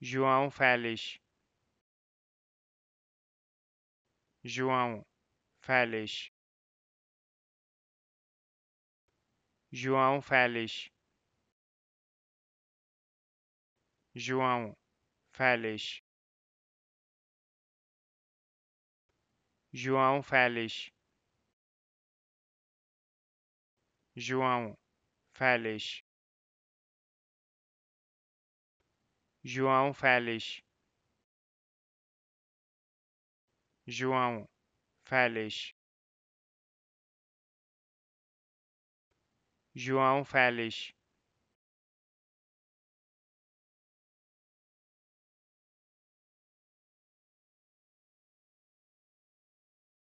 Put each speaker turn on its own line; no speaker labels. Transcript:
João Félix, João Félix, João Félix, João Félix, João Félix, João Félix. João Félix João Félix João Félix